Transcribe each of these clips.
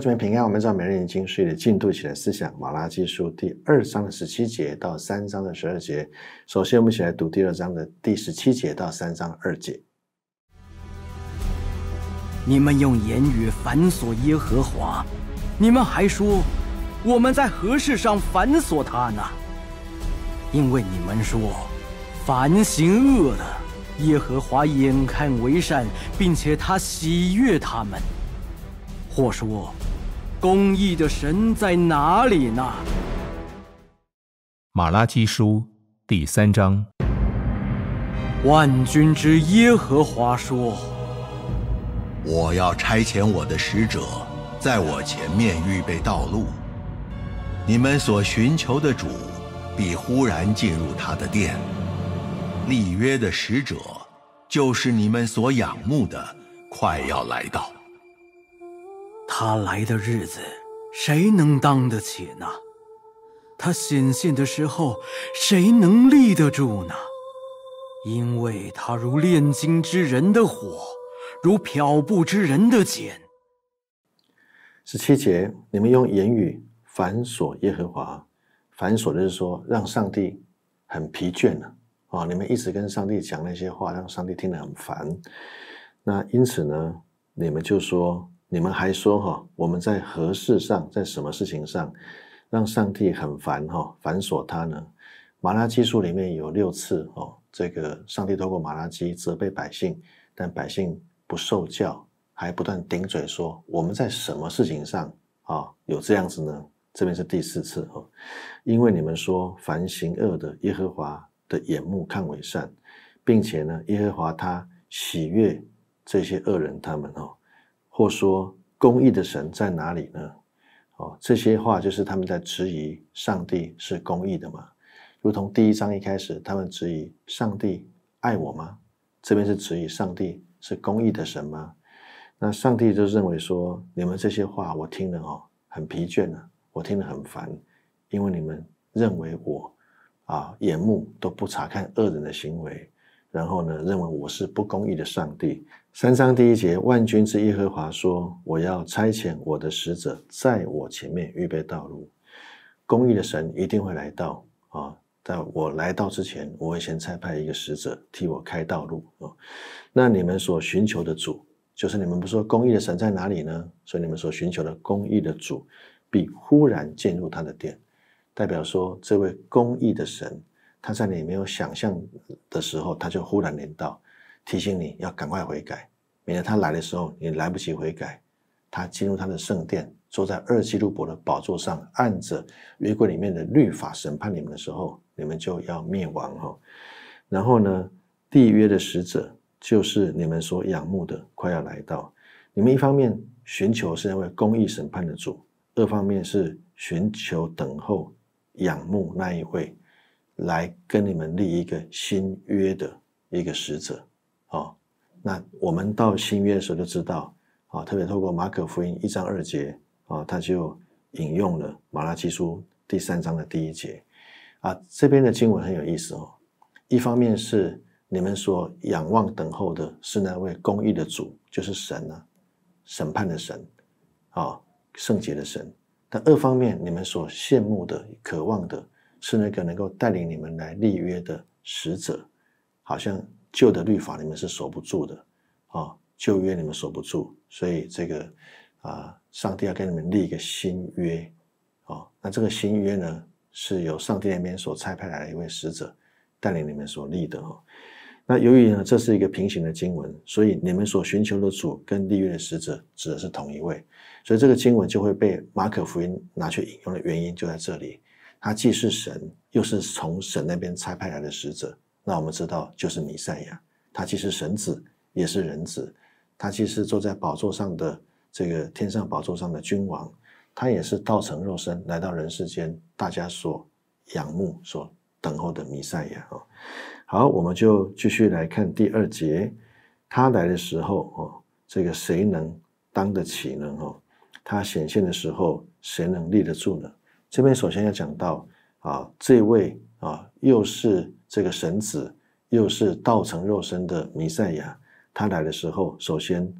诸位平安，我们在《每日灵经》是以进度起来思想《马拉基书》第二章的十七节到三章的十二节。首先，我们一起来读第二章的第十七节到三章二节。你们用言语反锁耶和华，你们还说我们在何事上反锁他呢？因为你们说，凡行恶的，耶和华眼看为善，并且他喜悦他们。或说，公义的神在哪里呢？《马拉基书》第三章。万军之耶和华说：“我要差遣我的使者，在我前面预备道路。你们所寻求的主，必忽然进入他的殿。立约的使者，就是你们所仰慕的，快要来到。”他来的日子，谁能当得起呢？他显现的时候，谁能立得住呢？因为他如炼金之人的火，如漂布之人的茧。十七节，你们用言语反锁耶和华，反锁就是说，让上帝很疲倦了啊！你们一直跟上帝讲那些话，让上帝听得很烦。那因此呢，你们就说。你们还说哈，我们在何事上，在什么事情上，让上帝很烦哈，繁琐他呢？马拉基书里面有六次哦，这个上帝通过马拉基责备百姓，但百姓不受教，还不断顶嘴说，我们在什么事情上啊有这样子呢？这边是第四次哦，因为你们说凡行恶的，耶和华的眼目看为善，并且呢，耶和华他喜悦这些恶人他们哦。或说公义的神在哪里呢？哦，这些话就是他们在质疑上帝是公义的嘛。如同第一章一开始，他们质疑上帝爱我吗？这边是质疑上帝是公义的神吗？那上帝就认为说，你们这些话我听了哦，很疲倦了，我听得很烦，因为你们认为我啊，眼目都不查看恶人的行为，然后呢，认为我是不公义的上帝。三章第一节，万军之耶和华说：“我要差遣我的使者在我前面预备道路。公义的神一定会来到啊，在我来到之前，我会先差派一个使者替我开道路啊。那你们所寻求的主，就是你们不说公义的神在哪里呢？所以你们所寻求的公义的主必忽然进入他的殿，代表说，这位公义的神，他在你没有想象的时候，他就忽然临到。”提醒你要赶快悔改，免得他来的时候你来不及悔改。他进入他的圣殿，坐在二基路伯的宝座上，按着约柜里面的律法审判你们的时候，你们就要灭亡哈。然后呢，缔约的使者就是你们所仰慕的，快要来到。你们一方面寻求是那位公义审判的主，二方面是寻求等候仰慕那一位来跟你们立一个新约的一个使者。哦，那我们到新约的时候就知道，啊，特别透过马可福音一章二节，啊，他就引用了马拉基书第三章的第一节，啊，这边的经文很有意思哦。一方面是你们所仰望等候的是那位公义的主，就是神呢，审判的神，啊，圣洁的神；但二方面，你们所羡慕的、渴望的是那个能够带领你们来立约的使者，好像。旧的律法你们是守不住的，啊，旧约你们守不住，所以这个，啊，上帝要给你们立一个新约，啊，那这个新约呢，是由上帝那边所差派来的一位使者带领你们所立的，哦，那由于呢这是一个平行的经文，所以你们所寻求的主跟立约的使者指的是同一位，所以这个经文就会被马可福音拿去引用的原因就在这里，他既是神，又是从神那边差派来的使者。那我们知道，就是弥赛亚，他既是神子，也是人子，他既是坐在宝座上的这个天上宝座上的君王，他也是道成肉身来到人世间，大家所仰慕、所等候的弥赛亚啊。好，我们就继续来看第二节，他来的时候哦，这个谁能当得起呢？哦，他显现的时候，谁能立得住呢？这边首先要讲到啊，这位。啊，又是这个神子，又是道成肉身的弥赛亚，他来的时候，首先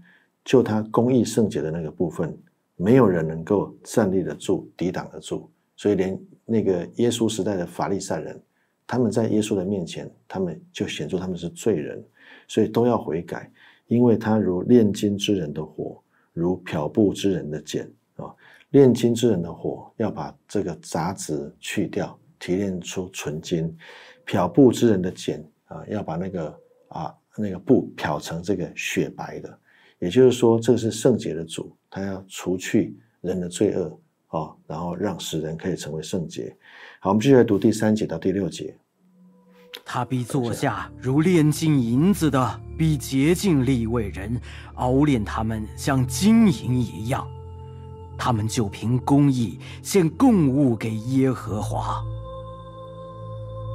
就他公义圣洁的那个部分，没有人能够站立得住、抵挡得住。所以，连那个耶稣时代的法利赛人，他们在耶稣的面前，他们就显出他们是罪人，所以都要悔改，因为他如炼金之人的火，如漂布之人的茧啊，炼金之人的火要把这个杂质去掉。提炼出纯金，漂布之人的茧，啊，要把那个啊那个布漂成这个雪白的。也就是说，这是圣洁的主，他要除去人的罪恶啊，然后让使人可以成为圣洁。好，我们继续来读第三节到第六节。他必坐下如炼金银子的，必洁净立为人，熬炼他们像金银一样。他们就凭公义献供物给耶和华。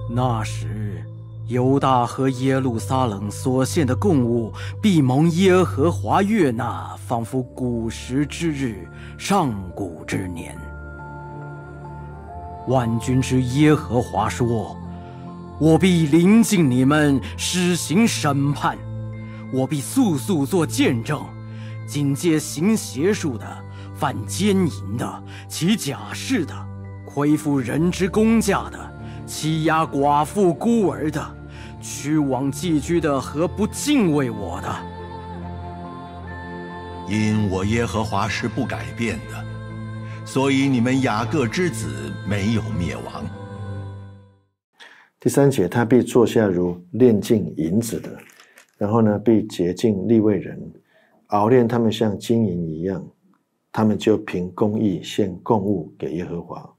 那时，犹大和耶路撒冷所献的贡物必蒙耶和华悦纳，仿佛古时之日，上古之年。万军之耶和华说：“我必临近你们施行审判，我必速速做见证，警戒行邪术的，犯奸淫的，起假誓的，亏负人之工价的。”欺压寡妇孤儿的，驱往寄居的和不敬畏我的，因我耶和华是不改变的，所以你们雅各之子没有灭亡。第三节，他被坐下如炼净银子的，然后呢被洁净立未人，熬炼他们像金银一样，他们就凭公义献供物给耶和华。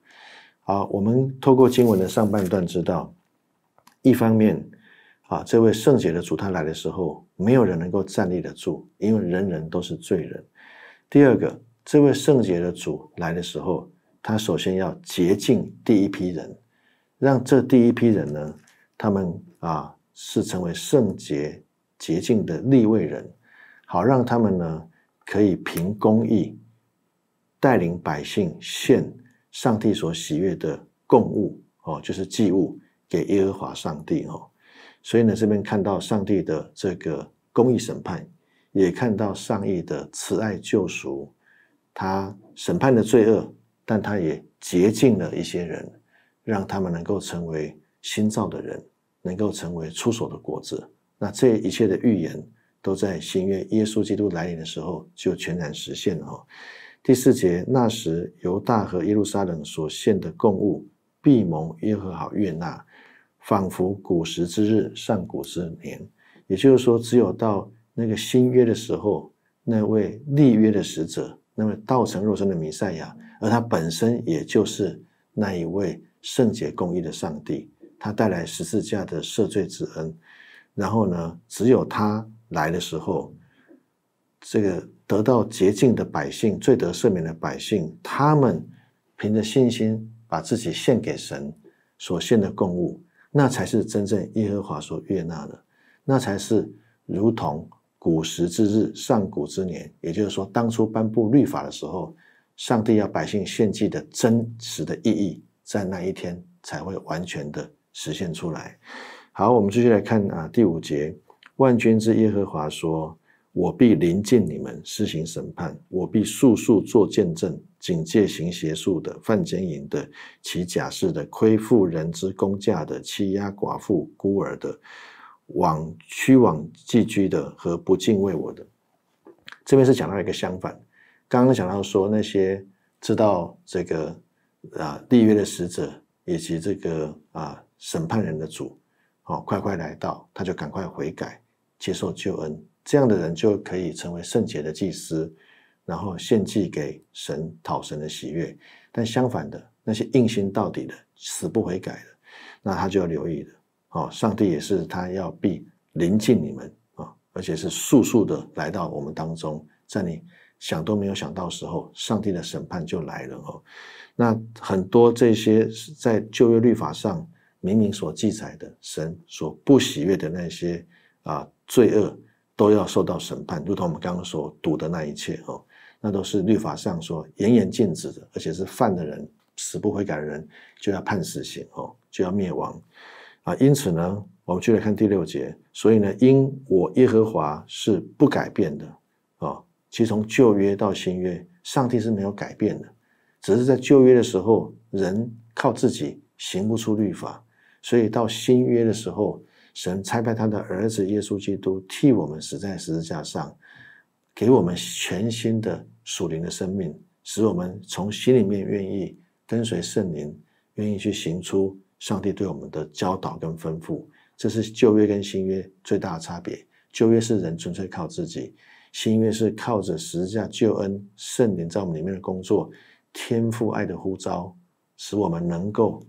好，我们透过经文的上半段知道，一方面，啊，这位圣洁的主他来的时候，没有人能够站立得住，因为人人都是罪人。第二个，这位圣洁的主来的时候，他首先要洁净第一批人，让这第一批人呢，他们啊是成为圣洁洁净的立位人，好让他们呢可以凭公义带领百姓献。上帝所喜悦的供物哦，就是祭物给耶和华上帝哦。所以呢，这边看到上帝的这个公义审判，也看到上帝的慈爱救赎。他审判的罪恶，但他也洁净了一些人，让他们能够成为新造的人，能够成为出手的果子。那这一切的预言，都在新约耶稣基督来临的时候就全然实现了。第四节，那时犹大和耶路撒冷所献的供物，必蒙耶和华悦纳，仿佛古时之日，上古之年。也就是说，只有到那个新约的时候，那位立约的使者，那位道成肉身的弥赛亚，而他本身也就是那一位圣洁公义的上帝，他带来十字架的赦罪之恩。然后呢，只有他来的时候，这个。得到洁净的百姓，最得赦免的百姓，他们凭着信心把自己献给神所献的供物，那才是真正耶和华所悦纳的，那才是如同古时之日、上古之年。也就是说，当初颁布律法的时候，上帝要百姓献祭的真实的意义，在那一天才会完全的实现出来。好，我们继续来看啊，第五节，万军之耶和华说。我必临近你们施行审判，我必速速做见证，警戒行邪术的、犯奸淫的、起假释的、亏负人之工价的、欺压寡妇孤儿的、往虚往寄居的和不敬畏我的。这边是讲到一个相反，刚刚讲到说那些知道这个啊立约的使者以及这个啊审判人的主，好快快来到，他就赶快悔改，接受救恩。这样的人就可以成为圣洁的祭司，然后献祭给神，讨神的喜悦。但相反的，那些硬心到底的、死不悔改的，那他就要留意了。哦，上帝也是他要必临近你们啊，而且是速速的来到我们当中，在你想都没有想到时候，上帝的审判就来了哦。那很多这些在旧约律法上明明所记载的，神所不喜悦的那些啊罪恶。都要受到审判，如同我们刚刚所赌的那一切哦，那都是律法上说严严禁止的，而且是犯的人死不悔改的人就要判死刑哦，就要灭亡啊！因此呢，我们就来看第六节。所以呢，因我耶和华是不改变的啊，其实从旧约到新约，上帝是没有改变的，只是在旧约的时候，人靠自己行不出律法，所以到新约的时候。神差派他的儿子耶稣基督替我们死在十字架上，给我们全新的属灵的生命，使我们从心里面愿意跟随圣灵，愿意去行出上帝对我们的教导跟吩咐。这是旧约跟新约最大的差别。旧约是人纯粹靠自己，新约是靠着十字架救恩、圣灵在我们里面的工作、天赋爱的呼召，使我们能够。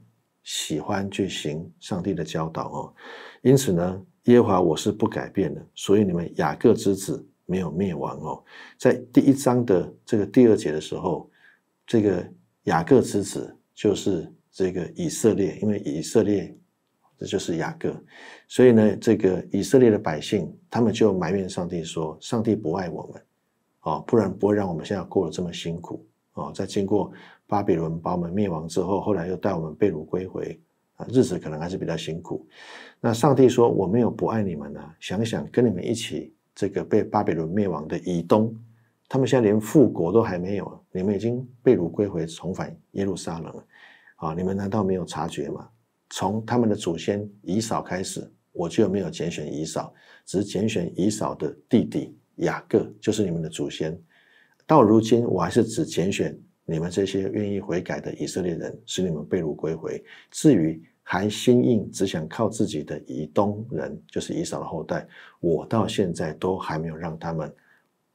喜欢去行上帝的教导哦，因此呢，耶和华我是不改变的，所以你们雅各之子没有灭亡哦。在第一章的这个第二节的时候，这个雅各之子就是这个以色列，因为以色列这就是雅各，所以呢，这个以色列的百姓他们就埋怨上帝说：“上帝不爱我们哦，不然不会让我们现在过得这么辛苦哦。”在经过。巴比伦把我们灭亡之后，后来又带我们被掳归回，啊，日子可能还是比较辛苦。那上帝说我没有不爱你们呢。想想跟你们一起这个被巴比伦灭亡的以东，他们现在连复国都还没有，你们已经被掳归回，重返耶路撒冷了。啊，你们难道没有察觉吗？从他们的祖先以扫开始，我就没有拣选以扫，只是拣选以扫的弟弟雅各，就是你们的祖先。到如今我还是只拣选。你们这些愿意悔改的以色列人，使你们被掳归回。至于还心硬，只想靠自己的以东人，就是以扫的后代，我到现在都还没有让他们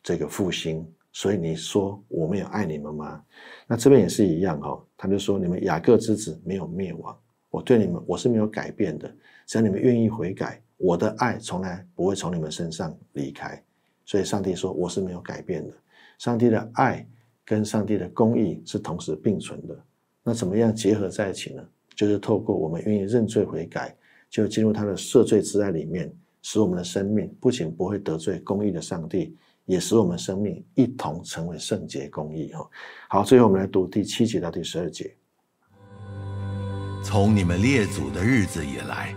这个复兴。所以你说我没有爱你们吗？那这边也是一样哦。他就说你们雅各之子没有灭亡，我对你们我是没有改变的。只要你们愿意悔改，我的爱从来不会从你们身上离开。所以上帝说我是没有改变的。上帝的爱。跟上帝的公义是同时并存的，那怎么样结合在一起呢？就是透过我们愿意认罪悔改，就进入他的赦罪之爱里面，使我们的生命不仅不会得罪公义的上帝，也使我们生命一同成为圣洁公义哦。好，最后我们来读第七节到第十二节。从你们列祖的日子以来，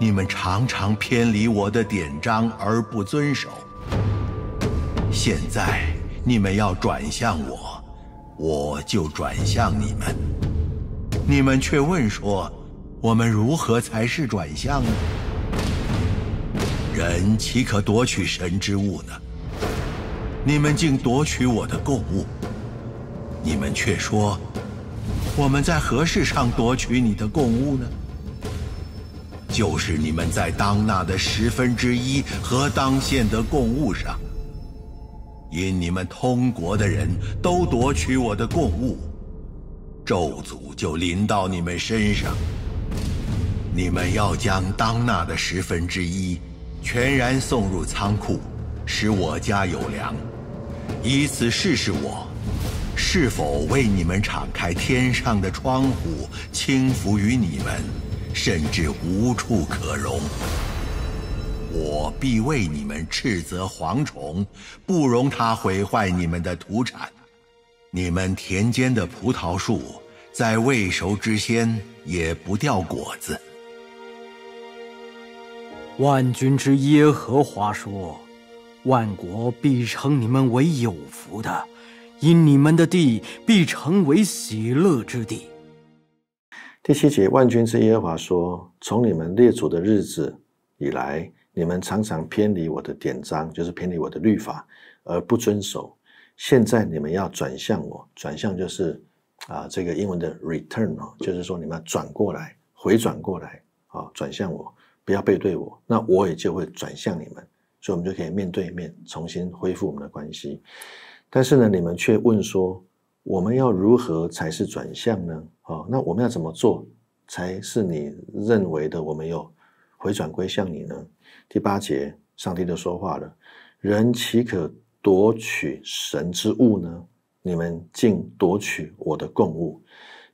你们常常偏离我的典章而不遵守，现在。你们要转向我，我就转向你们。你们却问说：我们如何才是转向呢？人岂可夺取神之物呢？你们竟夺取我的供物！你们却说：我们在何事上夺取你的供物呢？就是你们在当纳的十分之一和当献的供物上。因你们通国的人都夺取我的贡物，咒诅就临到你们身上。你们要将当纳的十分之一，全然送入仓库，使我家有粮，以此试试我，是否为你们敞开天上的窗户，轻浮于你们，甚至无处可容。我必为你们斥责蝗虫，不容它毁坏你们的土产。你们田间的葡萄树，在未熟之先也不掉果子。万军之耶和华说：“万国必称你们为有福的，因你们的地必成为喜乐之地。”第七节，万军之耶和华说：“从你们列祖的日子以来。”你们常常偏离我的典章，就是偏离我的律法，而不遵守。现在你们要转向我，转向就是啊，这个英文的 return 哦，就是说你们要转过来，回转过来啊，转向我，不要背对我。那我也就会转向你们，所以我们就可以面对面，重新恢复我们的关系。但是呢，你们却问说，我们要如何才是转向呢？啊，那我们要怎么做才是你认为的我们有回转归向你呢？第八节，上帝就说话了：“人岂可夺取神之物呢？你们竟夺取我的供物！”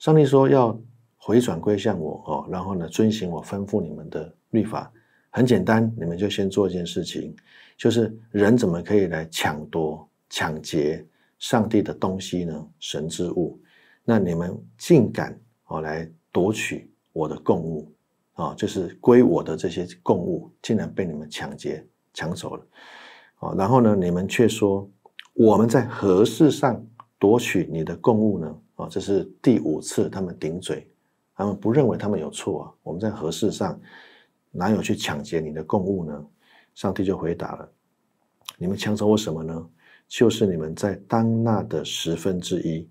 上帝说：“要回转归向我哦，然后呢，遵循我吩咐你们的律法。很简单，你们就先做一件事情，就是人怎么可以来抢夺、抢劫上帝的东西呢？神之物，那你们竟敢哦来夺取我的供物？”啊，就是归我的这些贡物，竟然被你们抢劫抢走了，啊，然后呢，你们却说我们在何事上夺取你的贡物呢？啊，这是第五次他们顶嘴，他们不认为他们有错啊。我们在何事上哪有去抢劫你的贡物呢？上帝就回答了：你们抢走我什么呢？就是你们在当纳的十分之一，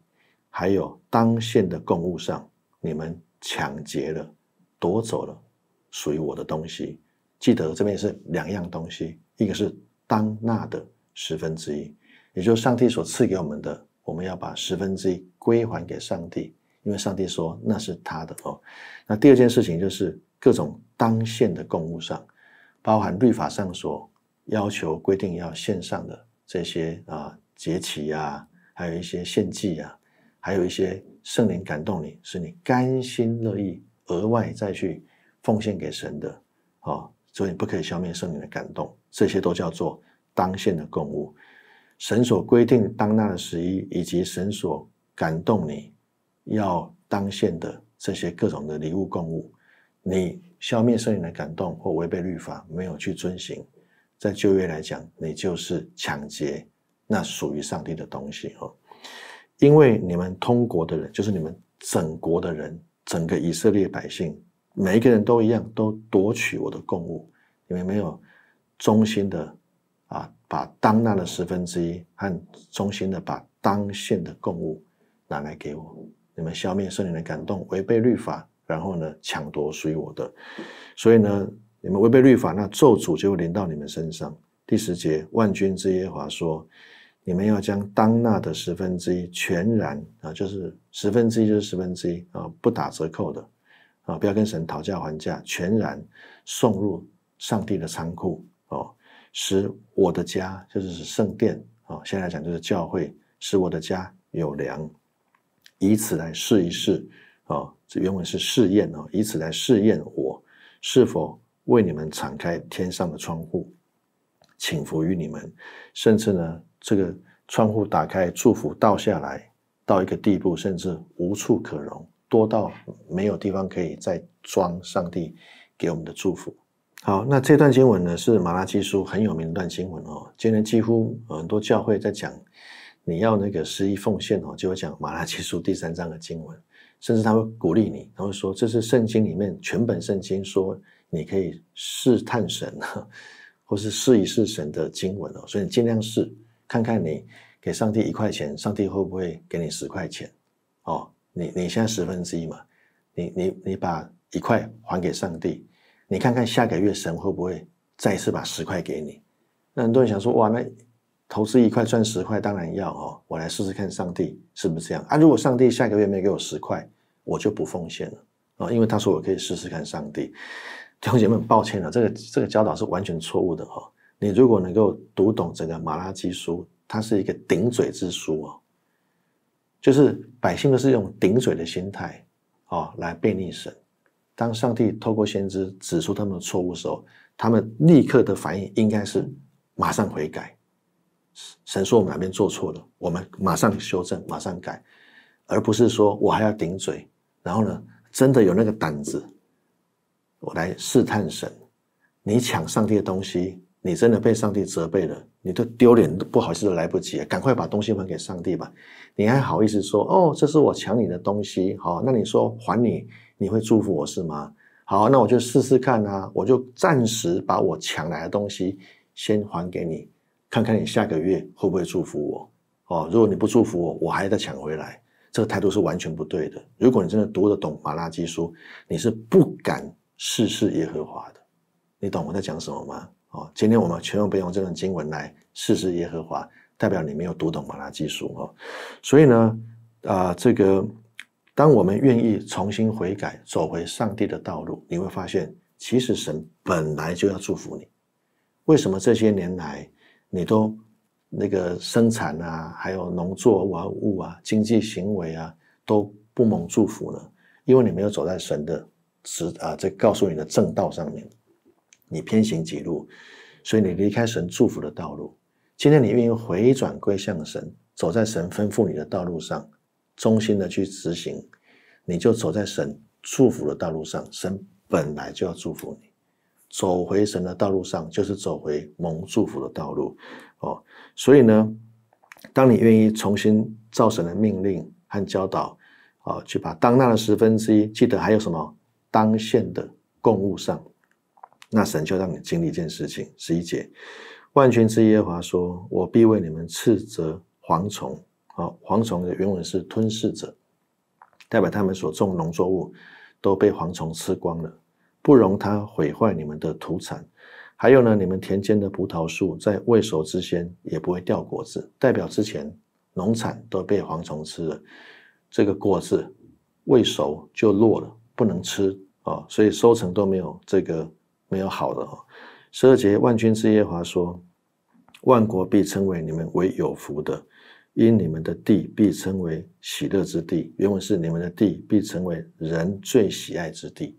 还有当县的贡物上，你们抢劫了。夺走了属于我的东西。记得这边是两样东西，一个是当纳的十分之一，也就是上帝所赐给我们的，我们要把十分之一归还给上帝，因为上帝说那是他的哦。那第二件事情就是各种当献的供物上，包含律法上所要求、规定要献上的这些啊节期啊，还有一些献祭啊，还有一些圣灵感动你，使你甘心乐意。额外再去奉献给神的，啊，所以不可以消灭圣灵的感动，这些都叫做当献的供物。神所规定当纳的十一，以及神所感动你要当献的这些各种的礼物供物，你消灭圣灵的感动或违背律法，没有去遵行，在旧约来讲，你就是抢劫那属于上帝的东西哦。因为你们通国的人，就是你们整国的人。整个以色列百姓，每一个人都一样，都夺取我的供物，你们没有忠心的啊，把当纳的十分之一，和忠心的把当献的供物拿来给我。你们消灭圣灵的感动，违背律法，然后呢抢夺属于我的，所以呢你们违背律法，那咒诅就会临到你们身上。第十节，万军之耶和华说。你们要将当纳的十分之一全然啊，就是十分之一就是十分之一啊，不打折扣的啊，不要跟神讨价还价，全然送入上帝的仓库哦，使我的家就是圣殿哦，现在讲就是教会，使我的家有粮，以此来试一试啊，原文是试验啊，以此来试验我是否为你们敞开天上的窗户。请服于你们，甚至呢，这个窗户打开，祝福倒下来，到一个地步，甚至无处可容，多到没有地方可以再装上帝给我们的祝福。好，那这段经文呢，是马拉基书很有名的段经文哦。今天几乎很多教会在讲，你要那个十一奉献哦，就会讲马拉基书第三章的经文，甚至他会鼓励你，他会说这是圣经里面全本圣经说你可以试探神。或是试一试神的经文哦，所以你尽量试，看看你给上帝一块钱，上帝会不会给你十块钱？哦，你你现在十分之一嘛，你你你把一块还给上帝，你看看下个月神会不会再次把十块给你？那很多人想说，哇，那投资一块赚十块，当然要哦，我来试试看上帝是不是这样啊？如果上帝下个月没给我十块，我就不奉献了啊，因为他说我可以试试看上帝。同学们，抱歉了，这个这个教导是完全错误的哦。你如果能够读懂整个马拉基书，它是一个顶嘴之书哦，就是百姓都是用顶嘴的心态哦来背逆神。当上帝透过先知指出他们的错误的时候，他们立刻的反应应该是马上悔改。神说我们哪边做错了，我们马上修正，马上改，而不是说我还要顶嘴，然后呢，真的有那个胆子。我来试探神，你抢上帝的东西，你真的被上帝责备了，你都丢脸，不好意思都来不及赶快把东西还给上帝吧。你还好意思说哦，这是我抢你的东西？好，那你说还你，你会祝福我是吗？好，那我就试试看啊，我就暂时把我抢来的东西先还给你，看看你下个月会不会祝福我哦。如果你不祝福我，我还得抢回来。这个态度是完全不对的。如果你真的读得懂马拉基书，你是不敢。试事耶和华的，你懂我在讲什么吗？哦，今天我们千万不要用这段经文来试事耶和华，代表你没有读懂马拉基书哦。所以呢，啊，这个，当我们愿意重新悔改，走回上帝的道路，你会发现，其实神本来就要祝福你。为什么这些年来你都那个生产啊，还有农作物啊、经济行为啊，都不蒙祝福呢？因为你没有走在神的。是啊，在告诉你的正道上面，你偏行几路，所以你离开神祝福的道路。今天你愿意回转归向神，走在神吩咐你的道路上，忠心的去执行，你就走在神祝福的道路上。神本来就要祝福你，走回神的道路上，就是走回蒙祝福的道路。哦，所以呢，当你愿意重新照神的命令和教导，啊，去把当纳的十分之一，记得还有什么？当现的供物上，那神就让你经历一件事情。十一节，万军之耶和华说：“我必为你们斥责蝗虫。啊，蝗虫的原文是吞噬者，代表他们所种农作物都被蝗虫吃光了，不容它毁坏你们的土产。还有呢，你们田间的葡萄树在未熟之前也不会掉果子，代表之前农产都被蝗虫吃了，这个果子未熟就落了。”不能吃啊，所以收成都没有这个没有好的。十二节万军之耶华说：“万国必称为你们为有福的，因你们的地必称为喜乐之地。原文是你们的地必称为人最喜爱之地，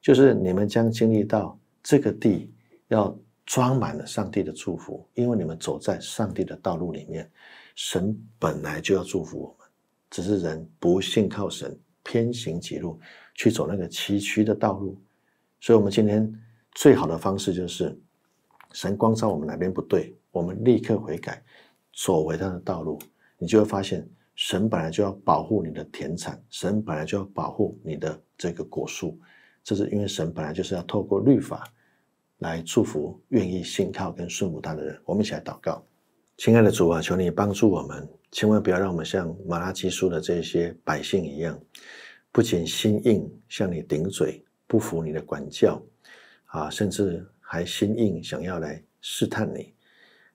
就是你们将经历到这个地要装满了上帝的祝福，因为你们走在上帝的道路里面，神本来就要祝福我们，只是人不信靠神，偏行己路。”去走那个崎岖的道路，所以，我们今天最好的方式就是，神光照我们哪边不对，我们立刻悔改，走回他的道路。你就会发现，神本来就要保护你的田产，神本来就要保护你的这个果树，这是因为神本来就是要透过律法来祝福愿意信靠跟顺服他的人。我们一起来祷告，亲爱的主啊，求你帮助我们，千万不要让我们像马拉基书的这些百姓一样。不仅心硬，向你顶嘴，不服你的管教，啊，甚至还心硬，想要来试探你，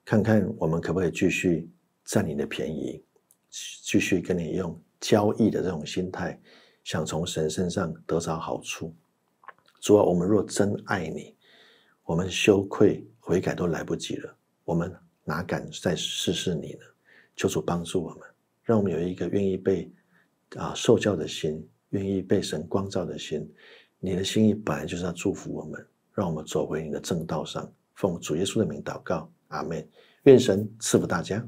看看我们可不可以继续占你的便宜，继续跟你用交易的这种心态，想从神身上得着好处。主啊，我们若真爱你，我们羞愧悔改都来不及了，我们哪敢再试试你呢？求主帮助我们，让我们有一个愿意被啊受教的心。愿意被神光照的心，你的心意本来就是要祝福我们，让我们走回你的正道上。奉主耶稣的名祷告，阿门。愿神赐福大家。